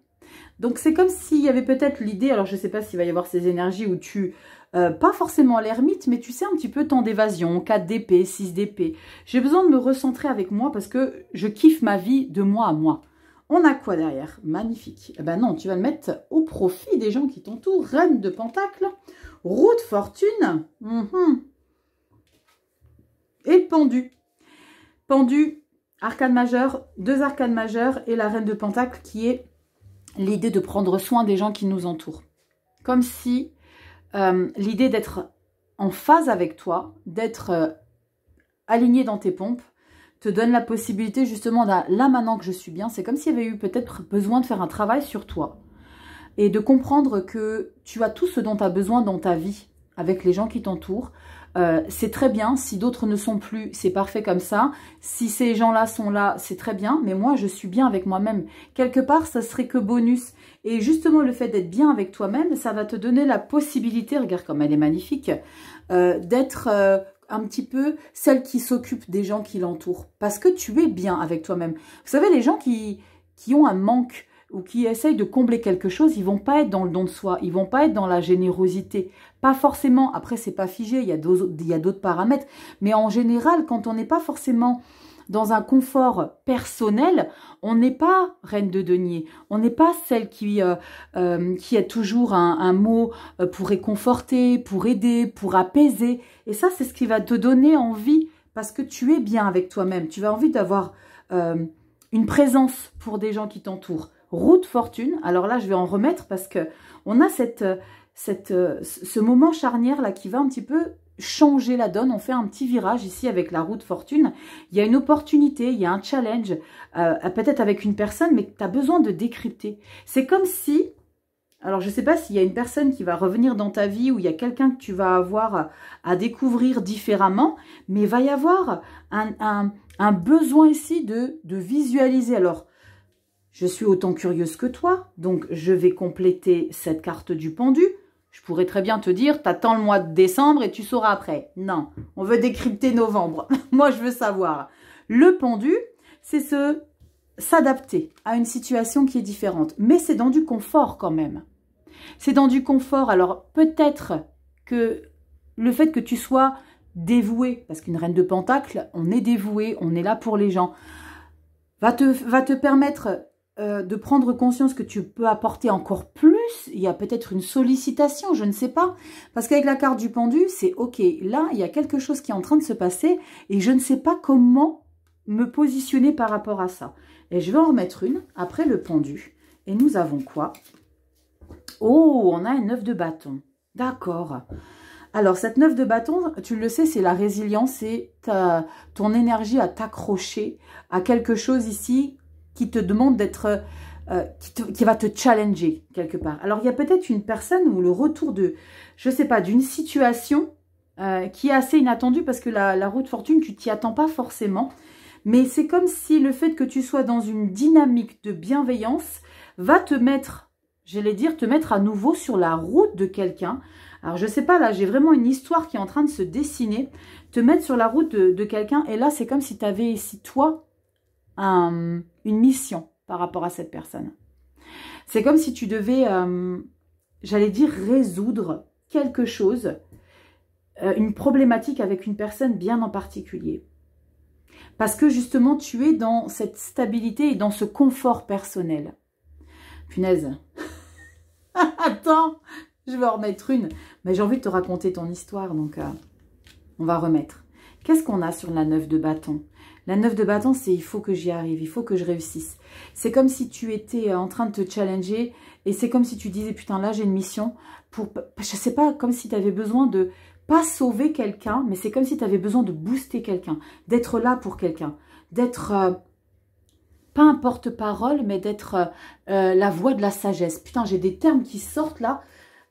Donc c'est comme s'il y avait peut-être l'idée, alors je ne sais pas s'il va y avoir ces énergies où tu euh, pas forcément l'ermite, mais tu sais un petit peu temps d'évasion, 4 d'épée, 6 d'épée. J'ai besoin de me recentrer avec moi parce que je kiffe ma vie de moi à moi. On a quoi derrière Magnifique. Eh ben non, tu vas le mettre au profit des gens qui t'entourent. Reine de Pentacle, roue de fortune, mhm. et pendu. Pendu, arcane majeur, deux arcades majeurs et la reine de Pentacle qui est l'idée de prendre soin des gens qui nous entourent. Comme si euh, l'idée d'être en phase avec toi, d'être euh, aligné dans tes pompes, te donne la possibilité justement d'un là maintenant que je suis bien, c'est comme s'il y avait eu peut-être besoin de faire un travail sur toi et de comprendre que tu as tout ce dont tu as besoin dans ta vie avec les gens qui t'entourent, euh, c'est très bien, si d'autres ne sont plus, c'est parfait comme ça. Si ces gens-là sont là, c'est très bien, mais moi, je suis bien avec moi-même. Quelque part, ça serait que bonus. Et justement, le fait d'être bien avec toi-même, ça va te donner la possibilité, regarde comme elle est magnifique, euh, d'être... Euh, un petit peu celle qui s'occupe des gens qui l'entourent. Parce que tu es bien avec toi-même. Vous savez, les gens qui, qui ont un manque, ou qui essayent de combler quelque chose, ils vont pas être dans le don de soi, ils vont pas être dans la générosité. Pas forcément, après c'est pas figé, il y a d'autres paramètres, mais en général, quand on n'est pas forcément dans un confort personnel, on n'est pas reine de denier, on n'est pas celle qui, euh, euh, qui a toujours un, mot euh, pour réconforter, pour aider, pour apaiser. Et ça, c'est ce qui va te donner envie, parce que tu es bien avec toi-même, tu as envie d'avoir une présence pour des gens qui t'entourent. Route fortune, alors là, je vais en remettre parce que on a cette, euh, ce moment charnière là qui va un petit peu changer la donne. On fait un petit virage ici avec la route fortune. Il y a une opportunité, il y a un challenge, euh, peut-être avec une personne, mais tu as besoin de décrypter. C'est comme si, alors je ne sais pas s'il y a une personne qui va revenir dans ta vie ou il y a quelqu'un que tu vas avoir à, découvrir différemment, mais il va y avoir un, besoin ici de visualiser. Alors, je suis autant curieuse que toi, donc je vais compléter cette carte du pendu. Je pourrais très bien te dire, t'attends le mois de décembre et tu sauras après. Non, on veut décrypter novembre. Moi, je veux savoir. Le pendu, c'est se s'adapter à une situation qui est différente. Mais c'est dans du confort quand même. C'est dans du confort. Alors peut-être que le fait que tu sois dévoué, parce qu'une reine de pentacle, on est dévoué, on est là pour les gens, va te, va te permettre euh, de prendre conscience que tu peux apporter encore plus il y a peut-être une sollicitation, je ne sais pas. Parce qu'avec la carte du pendu, c'est OK, là, il y a quelque chose qui est en train de se passer et je ne sais pas comment me positionner par rapport à ça. Et je vais en remettre une après le pendu. Et nous avons quoi Oh, on a un œuf de bâton. D'accord. Alors, cette neuf de bâton, tu le sais, c'est la résilience, c'est ton énergie à t'accrocher à quelque chose ici qui te demande d'être euh, qui, va te challenger quelque part. Alors, il y a peut-être une personne ou le retour de, je sais pas, d'une situation euh, qui est assez inattendue parce que la, route fortune, tu t'y attends pas forcément. Mais c'est comme si le fait que tu sois dans une dynamique de bienveillance va te mettre, j'allais dire, te mettre à nouveau sur la route de quelqu'un. Alors, je sais pas, là, j'ai vraiment une histoire qui est en train de se dessiner. Te mettre sur la route de, quelqu'un. Et là, c'est comme si tu avais, ici toi, un, une mission par rapport à cette personne. C'est comme si tu devais, euh, j'allais dire, résoudre quelque chose, euh, une problématique avec une personne bien en particulier. Parce que justement, tu es dans cette stabilité et dans ce confort personnel. Punaise. Attends, je vais en remettre une. Mais j'ai envie de te raconter ton histoire, donc euh, on va remettre. Qu'est-ce qu'on a sur la neuf de bâton la neuf de bâton, c'est il faut que j'y arrive, il faut que je réussisse. C'est comme si tu étais euh, en train de te challenger et c'est comme si tu disais, putain, là, j'ai une mission pour... Je sais pas, comme si tu avais besoin de pas sauver quelqu'un, mais c'est comme si tu avais besoin de booster quelqu'un, d'être là pour quelqu'un, d'être... Euh, pas un porte-parole, mais d'être euh, la voix de la sagesse. Putain, j'ai des termes qui sortent là.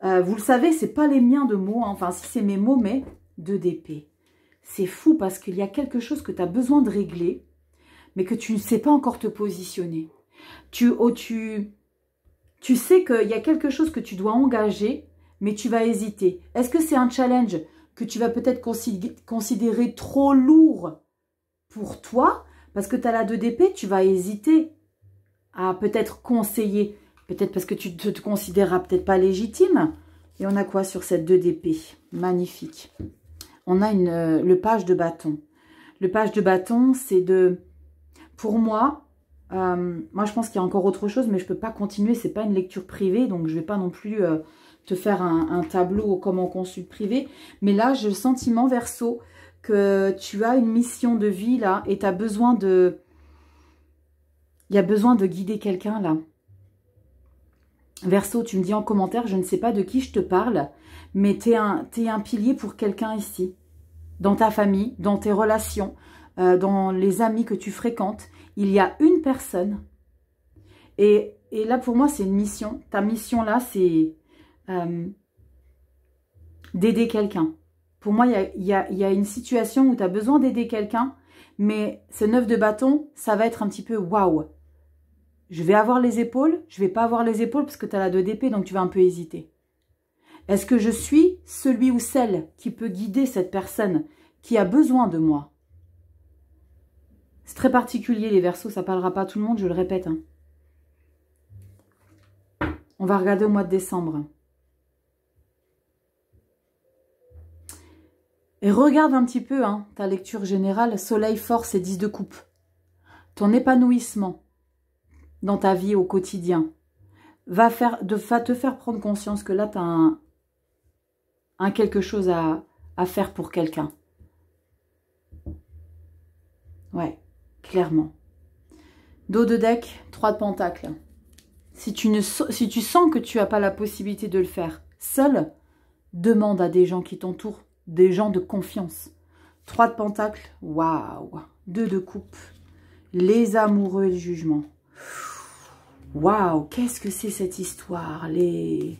vous le savez, ce n'est pas les miens de mots, hein, enfin si c'est mes mots, mais de d'épée. C'est fou parce qu'il y a quelque chose que tu as besoin de régler, mais que tu ne sais pas encore te positionner. Tu, oh, tu, tu sais qu'il y a quelque chose que tu dois engager, mais tu vas hésiter. Est-ce que c'est un challenge que tu vas peut-être considérer trop lourd pour toi Parce que tu as la 2DP, tu vas hésiter à peut-être conseiller. Peut-être parce que tu ne te, te considéreras peut-être pas légitime. Et on a quoi sur cette 2DP Magnifique on a une, euh, le page de bâton. Le page de bâton, c'est de... Pour moi, euh, moi je pense qu'il y a encore autre chose, mais je ne peux pas continuer, c'est pas une lecture privée, donc je ne vais pas non plus euh, te faire un, tableau comme en consulte privé. Mais là, j'ai le sentiment, verso, que tu as une mission de vie là, et tu as besoin de... Il y a besoin de guider quelqu'un là. Verso, tu me dis en commentaire, je ne sais pas de qui je te parle, mais tu es, un pilier pour quelqu'un ici, dans ta famille, dans tes relations, euh, dans les amis que tu fréquentes. Il y a une personne. Et, et là, pour moi, c'est une mission. Ta mission, là, c'est euh, d'aider quelqu'un. Pour moi, il y a, y a, une situation où tu as besoin d'aider quelqu'un, mais ce neuf de bâton, ça va être un petit peu « waouh » je vais avoir les épaules, je vais pas avoir les épaules parce que tu as la 2 d'épée, donc tu vas un peu hésiter. Est-ce que je suis celui ou celle qui peut guider cette personne qui a besoin de moi C'est très particulier les versos, ça parlera pas à tout le monde, je le répète. Hein. On va regarder au mois de décembre. Et regarde un petit peu hein, ta lecture générale, soleil, force et 10 de coupe. Ton épanouissement, dans ta vie au quotidien. Va, faire, de, te faire prendre conscience que là, tu as un, quelque chose à, faire pour quelqu'un. Ouais, clairement. Dos de deck, trois de pentacle. Si tu, ne, si tu sens que tu n'as pas la possibilité de le faire seul, demande à des gens qui t'entourent, des gens de confiance. Trois de pentacle, waouh Deux de coupe, les amoureux et le jugement. Waouh, qu'est-ce que c'est cette histoire les...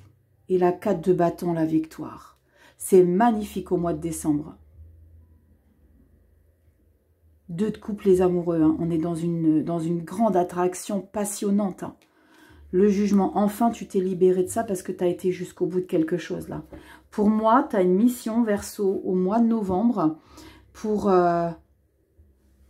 Et la 4 de bâton, la victoire. C'est magnifique au mois de décembre. Deux de couple les amoureux. Hein. On est dans une, dans une grande attraction passionnante. Hein. Le jugement, enfin, tu t'es libéré de ça parce que tu as été jusqu'au bout de quelque chose. là. Pour moi, tu as une mission verso au mois de novembre pour, euh,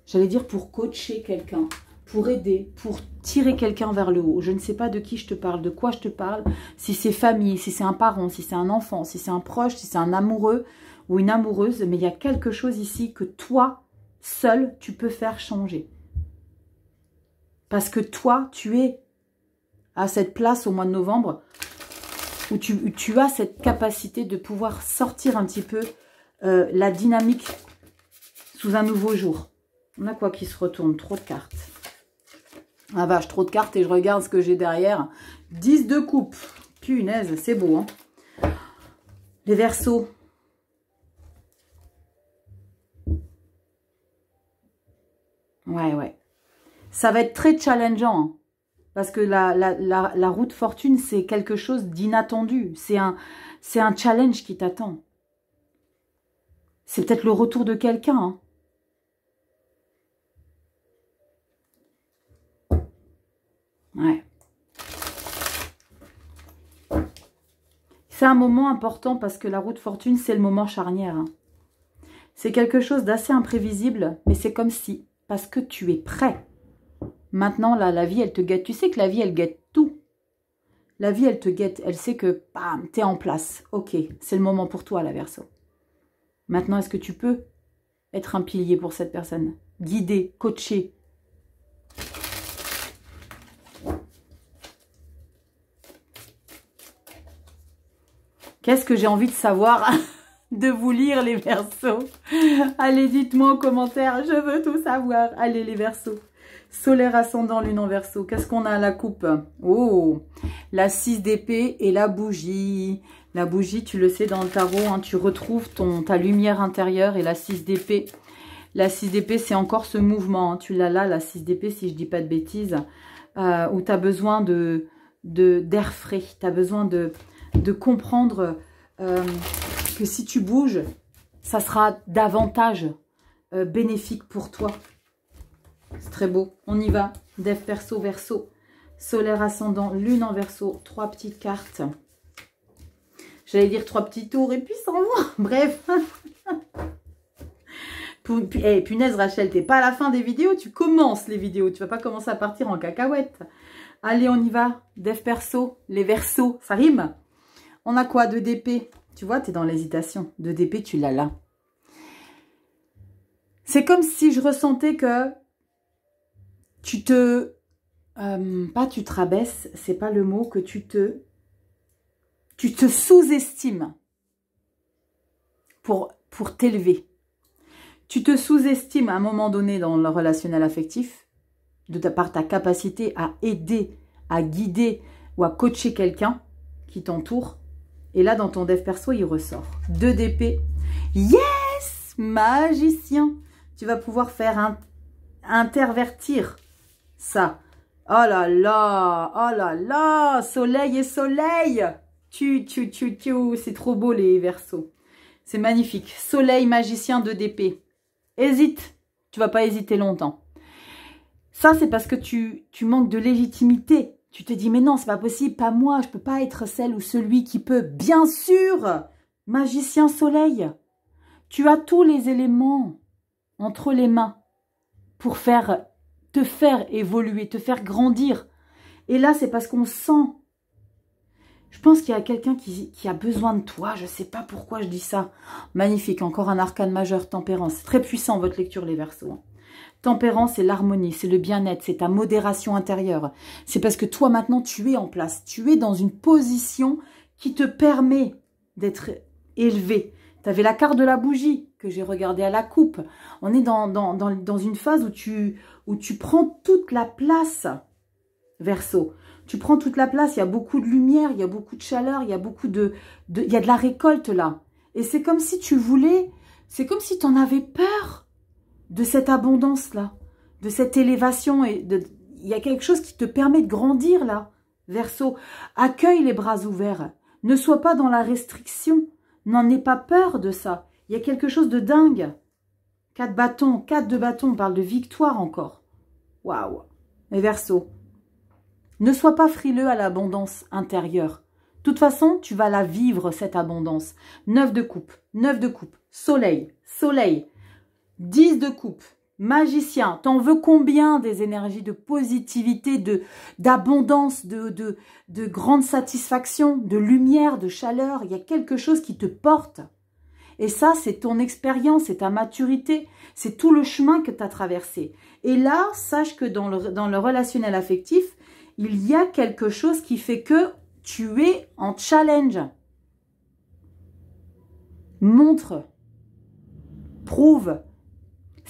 j'allais dire, pour coacher quelqu'un pour aider, pour tirer quelqu'un vers le haut. Je ne sais pas de qui je te parle, de quoi je te parle, si c'est famille, si c'est un parent, si c'est un enfant, si c'est un proche, si c'est un amoureux ou une amoureuse, mais il y a quelque chose ici que toi, seul, tu peux faire changer. Parce que toi, tu es à cette place au mois de novembre où tu, as cette capacité de pouvoir sortir un petit peu euh, la dynamique sous un nouveau jour. On a quoi qui se retourne Trop de cartes. Ah vache, trop de cartes et je regarde ce que j'ai derrière. 10 de coupe. Punaise, c'est beau. Hein. Les versos. Ouais, ouais. Ça va être très challengeant. Hein. parce que la, la, route fortune, c'est quelque chose d'inattendu. C'est un, un challenge qui t'attend. C'est peut-être le retour de quelqu'un. Hein. C'est un moment important parce que la roue de fortune, c'est le moment charnière. Hein. C'est quelque chose d'assez imprévisible, mais c'est comme si, parce que tu es prêt. Maintenant, la vie, elle te guette. Tu sais que la vie, elle guette tout. La vie, elle te guette. Elle sait que, bam, t'es en place. Ok, c'est le moment pour toi, la verso. Maintenant, est-ce que tu peux être un pilier pour cette personne Guider, coacher, Qu'est-ce que j'ai envie de savoir de vous lire les versos Allez, dites-moi en commentaire, je veux tout savoir. Allez, les versos. Solaire ascendant, lune en verso. Qu'est-ce qu'on a à la coupe Oh La 6 d'épée et la bougie. La bougie, tu le sais, dans le tarot, hein, tu retrouves ton, ta lumière intérieure et la 6 d'épée. La 6 d'épée, c'est encore ce mouvement. Hein. Tu l'as là, la 6 d'épée, si je dis pas de bêtises, euh, où tu as besoin de d'air frais. Tu as besoin de de comprendre euh, que si tu bouges, ça sera davantage euh, bénéfique pour toi. C'est très beau. On y va. Dev perso, verso. Solaire ascendant, lune en verso. Trois petites cartes. J'allais dire trois petits tours et puis sans voir Bref. Eh, punaise, Rachel, t'es pas à la fin des vidéos, tu commences les vidéos, tu vas pas commencer à partir en cacahuète. Allez, on y va, dev perso, les versos, ça rime on a quoi de DP Tu vois, tu es dans l'hésitation. De DP, tu l'as là. C'est comme si je ressentais que tu te... Euh, pas tu te rabaisses, c'est pas le mot, que tu te... Tu te sous-estimes pour, pour t'élever. Tu te sous-estimes à un moment donné dans le relationnel affectif, de ta, part ta capacité à aider, à guider ou à coacher quelqu'un qui t'entoure. Et là, dans ton dev perso, il ressort. 2 DP. Yes Magicien Tu vas pouvoir faire un intervertir ça. Oh là là Oh là là Soleil et soleil Tu, tu, tu, tu C'est trop beau les versos. C'est magnifique. Soleil, magicien, 2 d'épée. Hésite Tu vas pas hésiter longtemps. Ça, c'est parce que tu, tu manques de légitimité tu te dis, mais non, c'est pas possible, pas moi, je peux pas être celle ou celui qui peut. Bien sûr, magicien soleil, tu as tous les éléments entre les mains pour faire, te faire évoluer, te faire grandir. Et là, c'est parce qu'on sent. Je pense qu'il y a quelqu'un qui, a besoin de toi. Je ne sais pas pourquoi je dis ça. Magnifique, encore un arcane majeur, tempérance. Très puissant, votre lecture, les versos. Tempérance, c'est l'harmonie, c'est le bien-être, c'est ta modération intérieure. C'est parce que toi, maintenant, tu es en place. Tu es dans une position qui te permet d'être élevé. Tu avais la carte de la bougie que j'ai regardée à la coupe. On est dans, dans, dans, dans, une phase où tu, où tu prends toute la place, verso. Tu prends toute la place, il y a beaucoup de lumière, il y a beaucoup de chaleur, il y a beaucoup de, il y a de la récolte là. Et c'est comme si tu voulais, c'est comme si tu en avais peur de cette abondance-là, de cette élévation. et de, Il y a quelque chose qui te permet de grandir là, verso. Accueille les bras ouverts. Ne sois pas dans la restriction. N'en aie pas peur de ça. Il y a quelque chose de dingue. Quatre bâtons, quatre de bâtons, on parle de victoire encore. Waouh Mais verso, ne sois pas frileux à l'abondance intérieure. De toute façon, tu vas la vivre, cette abondance. Neuf de coupe, neuf de coupe, soleil, soleil, 10 de coupe, magicien, t'en veux combien des énergies de positivité, de d'abondance, de, de, grande satisfaction, de lumière, de chaleur Il y a quelque chose qui te porte. Et ça, c'est ton expérience, c'est ta maturité, c'est tout le chemin que tu as traversé. Et là, sache que dans le, dans le relationnel affectif, il y a quelque chose qui fait que tu es en challenge. Montre, prouve,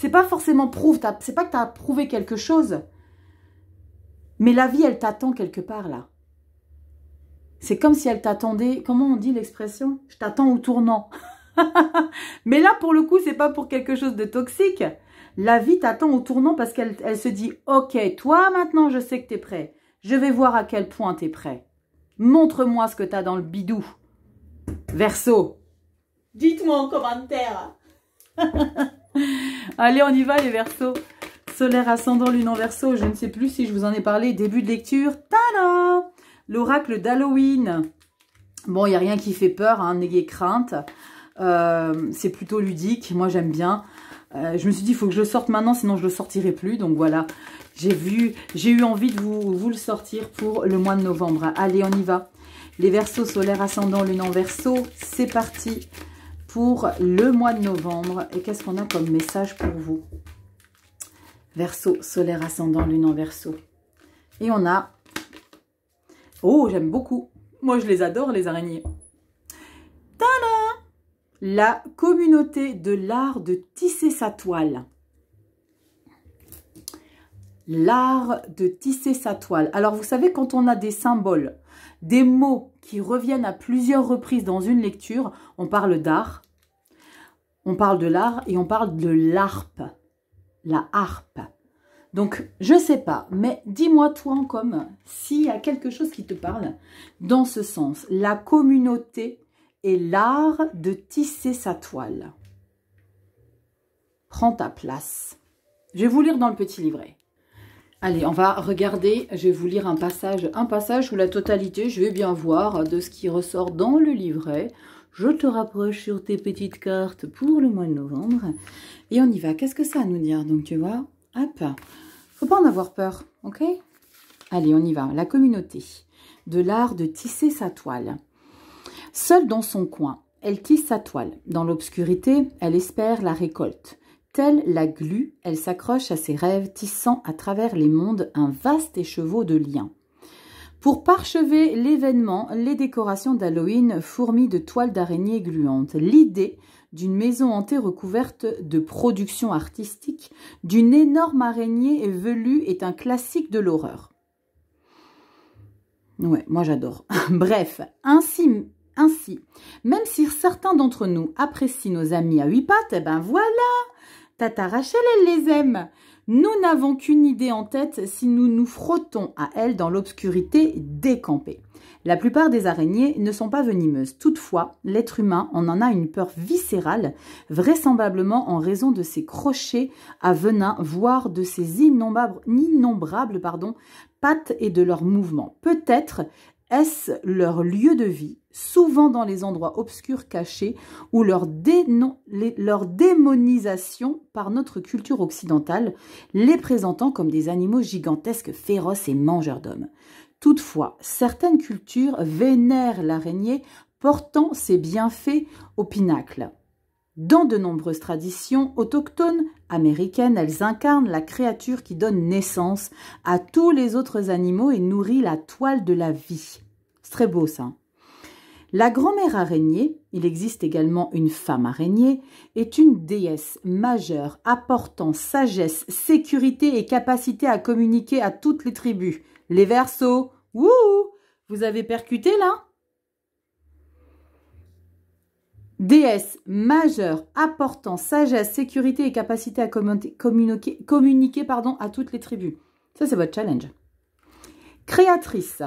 c'est pas forcément prouve, c'est pas que tu as prouvé quelque chose, mais la vie, elle t'attend quelque part là. C'est comme si elle t'attendait, comment on dit l'expression Je t'attends au tournant. mais là, pour le coup, c'est pas pour quelque chose de toxique. La vie t'attend au tournant parce qu'elle elle se dit, ok, toi maintenant, je sais que tu es prêt. Je vais voir à quel point tu es prêt. Montre-moi ce que tu as dans le bidou. Verso. Dites-moi en commentaire. Allez, on y va les versos. Solaire, ascendant, lune en verso. Je ne sais plus si je vous en ai parlé. Début de lecture. Tada L'oracle d'Halloween. Bon, il n'y a rien qui fait peur, hein, crainte. Euh, c'est plutôt ludique, moi j'aime bien. Euh, je me suis dit, il faut que je le sorte maintenant, sinon je ne le sortirai plus. Donc voilà, j'ai vu, j'ai eu envie de vous, vous le sortir pour le mois de novembre. Allez, on y va. Les versos solaire ascendant, lune en verso, c'est parti pour le mois de novembre. Et qu'est-ce qu'on a comme message pour vous Verseau, solaire ascendant, lune en verso. Et on a... Oh, j'aime beaucoup. Moi, je les adore, les araignées. Tada La communauté de l'art de tisser sa toile. L'art de tisser sa toile. Alors, vous savez, quand on a des symboles, des mots reviennent à plusieurs reprises dans une lecture. On parle d'art, on parle de l'art et on parle de l'harpe. La harpe. Donc, je sais pas, mais dis-moi toi en comme s'il y a quelque chose qui te parle dans ce sens. La communauté et l'art de tisser sa toile. Prends ta place. Je vais vous lire dans le petit livret. Allez, on va regarder, je vais vous lire un passage, un passage ou la totalité, je vais bien voir de ce qui ressort dans le livret. Je te rapproche sur tes petites cartes pour le mois de novembre. Et on y va. Qu'est-ce que ça à nous dire Donc, tu vois, hop, faut pas en avoir peur, ok Allez, on y va. La communauté de l'art de tisser sa toile. Seule dans son coin, elle tisse sa toile. Dans l'obscurité, elle espère la récolte. Telle la glu, elle s'accroche à ses rêves, tissant à travers les mondes un vaste écheveau de liens. Pour parchever l'événement, les décorations d'Halloween fourmillent de toiles d'araignées gluantes. L'idée d'une maison hantée recouverte de productions artistiques, d'une énorme araignée velue est un classique de l'horreur. Ouais, moi j'adore. Bref, ainsi, ainsi, même si certains d'entre nous apprécient nos amis à huit pattes, eh ben voilà Tata Rachel, elle les aime. Nous n'avons qu'une idée en tête si nous nous frottons à elle dans l'obscurité décampée. La plupart des araignées ne sont pas venimeuses. Toutefois, l'être humain en en a une peur viscérale, vraisemblablement en raison de ses crochets à venin, voire de ses innombrables, pattes et de leurs mouvements. Peut-être est-ce leur lieu de vie souvent dans les endroits obscurs cachés, ou leur, dénon, leur démonisation par notre culture occidentale, les présentant comme des animaux gigantesques, féroces et mangeurs d'hommes. Toutefois, certaines cultures vénèrent l'araignée, portant ses bienfaits au pinacle. Dans de nombreuses traditions autochtones américaines, elles incarnent la créature qui donne naissance à tous les autres animaux et nourrit la toile de la vie. C'est très beau ça. Hein. La grand-mère araignée, il existe également une femme araignée, est une déesse majeure apportant sagesse, sécurité et capacité à communiquer à toutes les tribus. Les versos, ouh, Vous avez percuté là Déesse majeure apportant sagesse, sécurité et capacité à communiquer, communiquer pardon, à toutes les tribus. Ça, c'est votre challenge. Créatrice,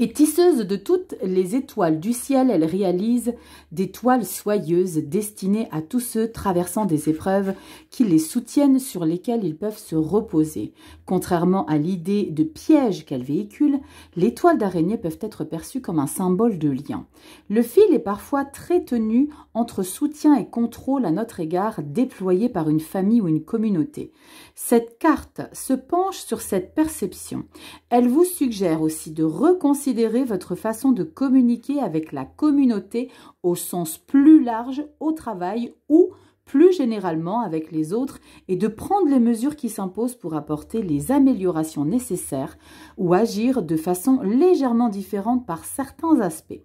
et tisseuse de toutes les étoiles du ciel, elle réalise des toiles soyeuses destinées à tous ceux traversant des épreuves qui les soutiennent, sur lesquelles ils peuvent se reposer. Contrairement à l'idée de piège qu'elle véhicule, les toiles d'araignée peuvent être perçues comme un symbole de lien. Le fil est parfois très tenu entre soutien et contrôle à notre égard déployé par une famille ou une communauté. Cette carte se penche sur cette perception. Elle vous suggère aussi de reconsidérer votre façon de communiquer avec la communauté au sens plus large au travail ou plus généralement avec les autres et de prendre les mesures qui s'imposent pour apporter les améliorations nécessaires ou agir de façon légèrement différente par certains aspects.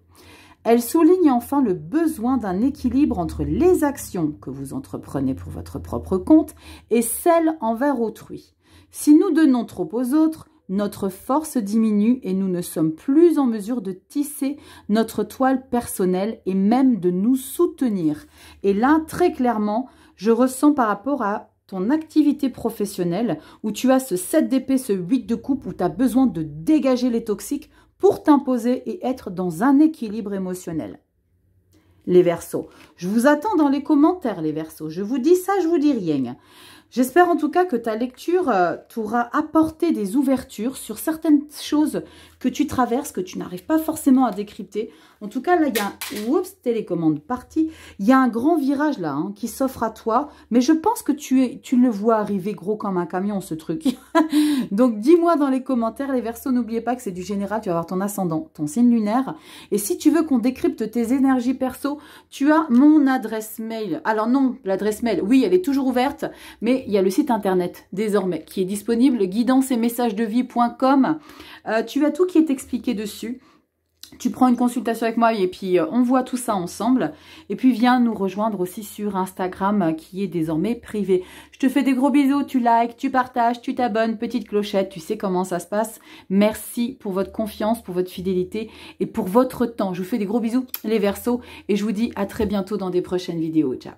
Elle souligne enfin le besoin d'un équilibre entre les actions que vous entreprenez pour votre propre compte et celles envers autrui. Si nous donnons trop aux autres, notre force diminue et nous ne sommes plus en mesure de tisser notre toile personnelle et même de nous soutenir. Et là, très clairement, je ressens par rapport à ton activité professionnelle où tu as ce 7 d'épée, ce 8 de coupe, où tu as besoin de dégager les toxiques pour t'imposer et être dans un équilibre émotionnel. Les versos. Je vous attends dans les commentaires, les versos. Je vous dis ça, je vous dis rien. J'espère en tout cas que ta lecture euh, t'aura apporté des ouvertures sur certaines choses que tu traverses, que tu n'arrives pas forcément à décrypter. En tout cas, là, il y a un... Oups, télécommande partie. Il y a un grand virage, là, hein, qui s'offre à toi. Mais je pense que tu, es, tu le vois arriver gros comme un camion, ce truc. Donc, dis-moi dans les commentaires, les versos, n'oubliez pas que c'est du général. Tu vas avoir ton ascendant, ton signe lunaire. Et si tu veux qu'on décrypte tes énergies perso, tu as mon adresse mail. Alors non, l'adresse mail, oui, elle est toujours ouverte, mais il y a le site internet, désormais, qui est disponible, guidance et messages de vie.com. Euh, tu as tout qui est expliqué dessus. Tu prends une consultation avec moi et puis euh, on voit tout ça ensemble. Et puis viens nous rejoindre aussi sur Instagram euh, qui est désormais privé. Je te fais des gros bisous, tu likes, tu partages, tu t'abonnes, petite clochette, tu sais comment ça se passe. Merci pour votre confiance, pour votre fidélité et pour votre temps. Je vous fais des gros bisous les versos et je vous dis à très bientôt dans des prochaines vidéos. Ciao